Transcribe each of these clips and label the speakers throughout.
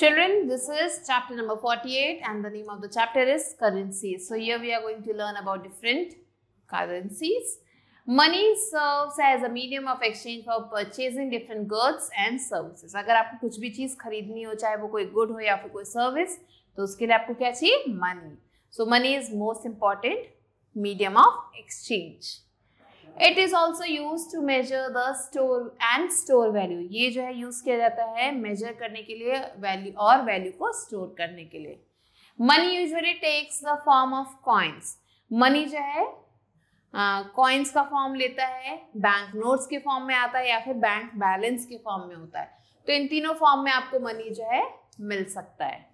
Speaker 1: Children, this is chapter number 48 and the name of the chapter is currencies. So here we are going to learn about different currencies. Money serves as a medium of exchange for purchasing different goods and services अगर आपको कुछ भी चीज़ खरीदनी हो चाहे वो कोई good हो या फिर कोई सर्विस तो उसके लिए आपको क्या चाहिए money so money is most important medium of exchange it is also use to measure the store and store value ये जो है यूज किया जाता है मेजर करने के लिए वैल्यू और वैल्यू को स्टोर करने के लिए money usually takes the form of coins money जो है कॉइन्स uh, का फॉर्म लेता है बैंक नोट्स के फॉर्म में आता है या फिर बैंक बैलेंस के फॉर्म में होता है तो इन तीनों फॉर्म में आपको मनी जो है मिल सकता है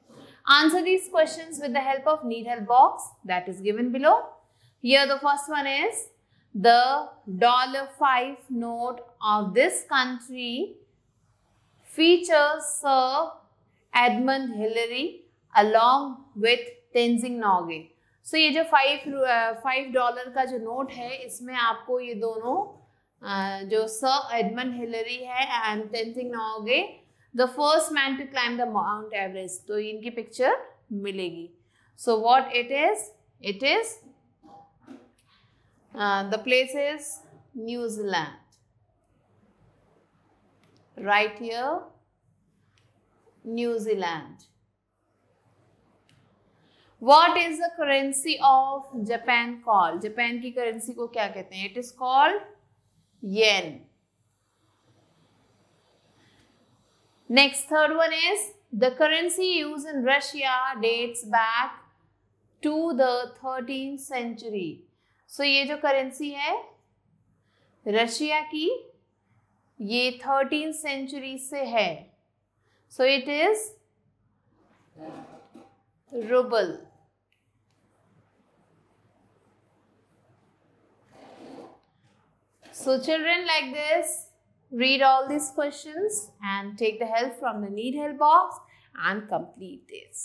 Speaker 1: answer these question with the help of need help box that is given below here the first one is the dollar 5 note of this country features Sir Edmund Hillary along with Tenzing Norgay. So so, ये जो five five dollar का जो note है इसमें आपको ये दोनों uh, जो सर एडमन हिलरी है and Tenzing Norgay the first man to climb the Mount Everest तो इनकी पिक्चर मिलेगी so what it is it is Uh, the place is New Zealand. Right here, New Zealand. What is the currency of Japan called? Japan currency को It is called yen. Next, third one is the currency used in Russia dates back to the 13th century. So ये जो currency है Russia की ये thirteen century से है so it is ruble so children like this read all this question and take the help from the need help box and complete this